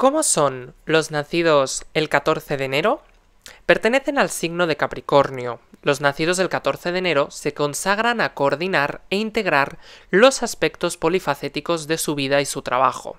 ¿Cómo son los nacidos el 14 de enero? Pertenecen al signo de Capricornio. Los nacidos el 14 de enero se consagran a coordinar e integrar los aspectos polifacéticos de su vida y su trabajo.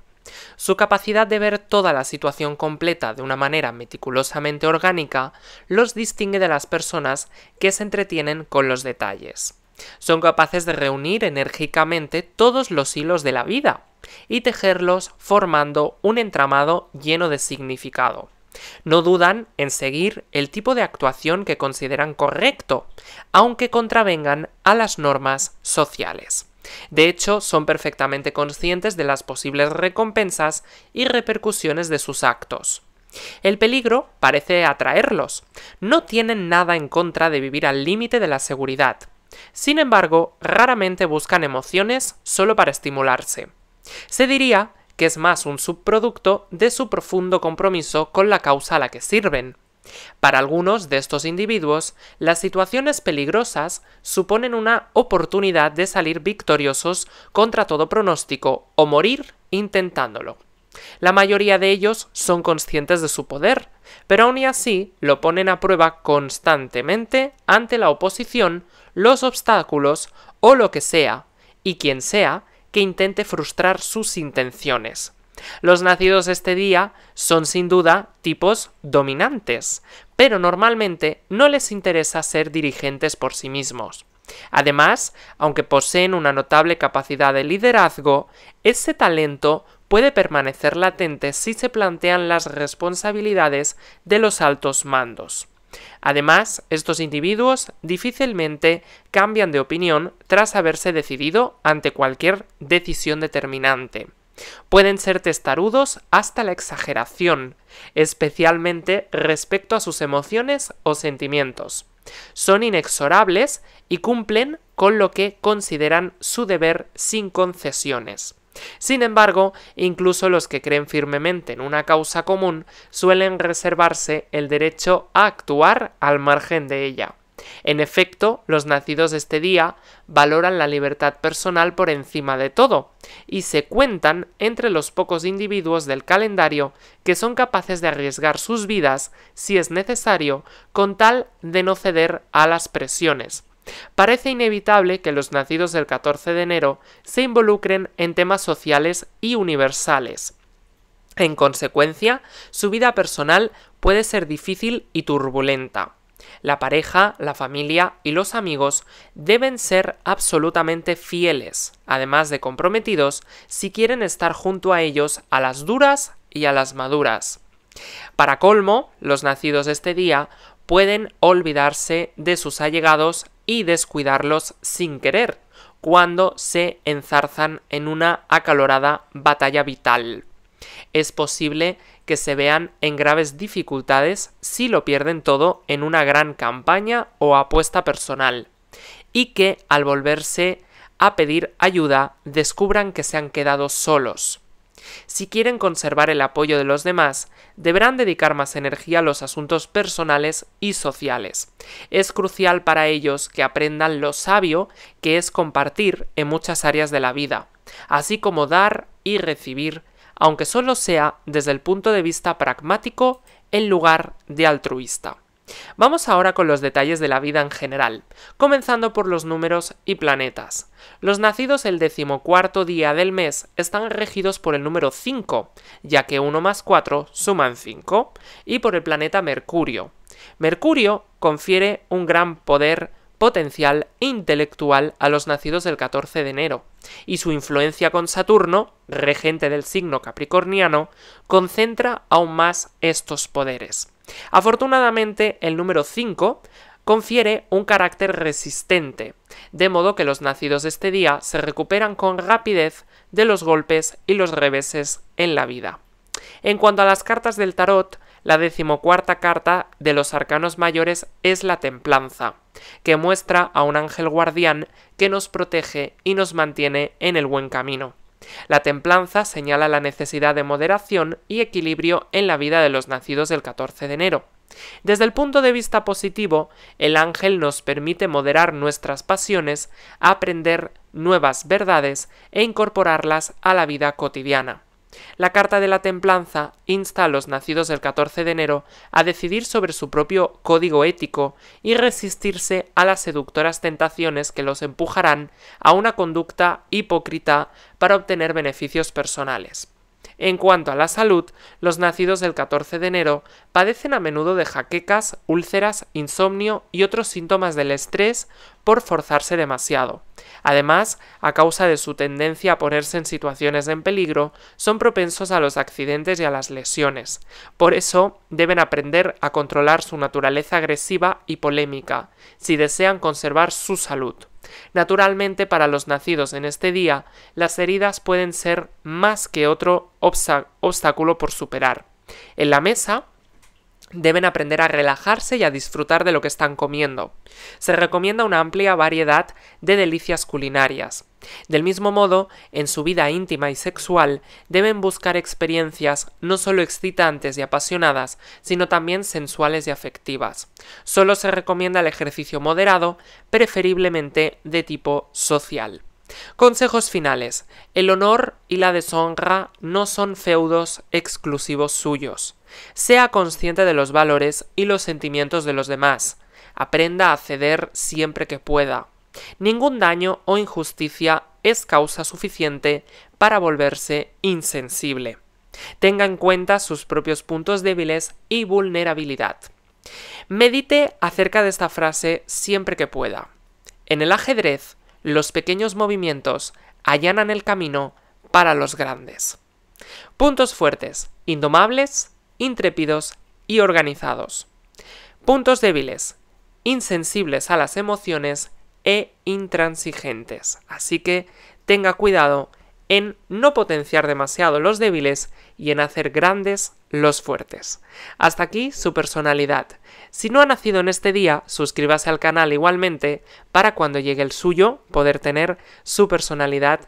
Su capacidad de ver toda la situación completa de una manera meticulosamente orgánica los distingue de las personas que se entretienen con los detalles. Son capaces de reunir enérgicamente todos los hilos de la vida, y tejerlos formando un entramado lleno de significado. No dudan en seguir el tipo de actuación que consideran correcto, aunque contravengan a las normas sociales. De hecho, son perfectamente conscientes de las posibles recompensas y repercusiones de sus actos. El peligro parece atraerlos. No tienen nada en contra de vivir al límite de la seguridad. Sin embargo, raramente buscan emociones solo para estimularse. Se diría que es más un subproducto de su profundo compromiso con la causa a la que sirven. Para algunos de estos individuos, las situaciones peligrosas suponen una oportunidad de salir victoriosos contra todo pronóstico o morir intentándolo. La mayoría de ellos son conscientes de su poder, pero aún y así lo ponen a prueba constantemente ante la oposición, los obstáculos o lo que sea, y quien sea que intente frustrar sus intenciones. Los nacidos este día son sin duda tipos dominantes, pero normalmente no les interesa ser dirigentes por sí mismos. Además, aunque poseen una notable capacidad de liderazgo, ese talento puede permanecer latente si se plantean las responsabilidades de los altos mandos. Además, estos individuos difícilmente cambian de opinión tras haberse decidido ante cualquier decisión determinante. Pueden ser testarudos hasta la exageración, especialmente respecto a sus emociones o sentimientos. Son inexorables y cumplen con lo que consideran su deber sin concesiones. Sin embargo, incluso los que creen firmemente en una causa común suelen reservarse el derecho a actuar al margen de ella. En efecto, los nacidos de este día valoran la libertad personal por encima de todo, y se cuentan entre los pocos individuos del calendario que son capaces de arriesgar sus vidas, si es necesario, con tal de no ceder a las presiones. Parece inevitable que los nacidos del 14 de enero se involucren en temas sociales y universales. En consecuencia, su vida personal puede ser difícil y turbulenta. La pareja, la familia y los amigos deben ser absolutamente fieles, además de comprometidos, si quieren estar junto a ellos a las duras y a las maduras. Para colmo, los nacidos este día pueden olvidarse de sus allegados y descuidarlos sin querer, cuando se enzarzan en una acalorada batalla vital. Es posible que se vean en graves dificultades si lo pierden todo en una gran campaña o apuesta personal, y que al volverse a pedir ayuda descubran que se han quedado solos. Si quieren conservar el apoyo de los demás, deberán dedicar más energía a los asuntos personales y sociales. Es crucial para ellos que aprendan lo sabio que es compartir en muchas áreas de la vida, así como dar y recibir, aunque solo sea desde el punto de vista pragmático en lugar de altruista. Vamos ahora con los detalles de la vida en general, comenzando por los números y planetas. Los nacidos el decimocuarto día del mes están regidos por el número 5, ya que 1 más 4 suman 5, y por el planeta Mercurio. Mercurio confiere un gran poder potencial e intelectual a los nacidos del 14 de enero, y su influencia con Saturno, regente del signo capricorniano, concentra aún más estos poderes. Afortunadamente, el número 5 confiere un carácter resistente, de modo que los nacidos de este día se recuperan con rapidez de los golpes y los reveses en la vida. En cuanto a las cartas del tarot, la decimocuarta carta de los arcanos mayores es la templanza, que muestra a un ángel guardián que nos protege y nos mantiene en el buen camino. La templanza señala la necesidad de moderación y equilibrio en la vida de los nacidos del 14 de enero. Desde el punto de vista positivo, el ángel nos permite moderar nuestras pasiones, aprender nuevas verdades e incorporarlas a la vida cotidiana. La Carta de la Templanza insta a los nacidos del 14 de enero a decidir sobre su propio código ético y resistirse a las seductoras tentaciones que los empujarán a una conducta hipócrita para obtener beneficios personales. En cuanto a la salud, los nacidos del 14 de enero padecen a menudo de jaquecas, úlceras, insomnio y otros síntomas del estrés por forzarse demasiado. Además, a causa de su tendencia a ponerse en situaciones en peligro, son propensos a los accidentes y a las lesiones. Por eso, deben aprender a controlar su naturaleza agresiva y polémica, si desean conservar su salud. Naturalmente, para los nacidos en este día, las heridas pueden ser más que otro obstáculo por superar. En la mesa, deben aprender a relajarse y a disfrutar de lo que están comiendo. Se recomienda una amplia variedad de delicias culinarias. Del mismo modo, en su vida íntima y sexual deben buscar experiencias no solo excitantes y apasionadas, sino también sensuales y afectivas. Solo se recomienda el ejercicio moderado, preferiblemente de tipo social. Consejos finales. El honor y la deshonra no son feudos exclusivos suyos. Sea consciente de los valores y los sentimientos de los demás. Aprenda a ceder siempre que pueda. Ningún daño o injusticia es causa suficiente para volverse insensible. Tenga en cuenta sus propios puntos débiles y vulnerabilidad. Medite acerca de esta frase siempre que pueda. En el ajedrez, los pequeños movimientos allanan el camino para los grandes. Puntos fuertes, indomables, intrépidos y organizados. Puntos débiles, insensibles a las emociones e intransigentes. Así que tenga cuidado en no potenciar demasiado los débiles y en hacer grandes los fuertes. Hasta aquí su personalidad. Si no ha nacido en este día, suscríbase al canal igualmente para cuando llegue el suyo poder tener su personalidad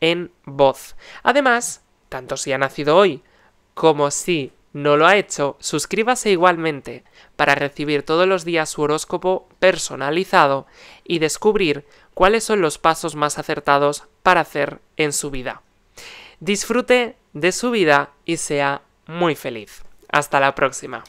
en voz. Además, tanto si ha nacido hoy como si no lo ha hecho, suscríbase igualmente para recibir todos los días su horóscopo personalizado y descubrir cuáles son los pasos más acertados para hacer en su vida. Disfrute de su vida y sea muy feliz. Hasta la próxima.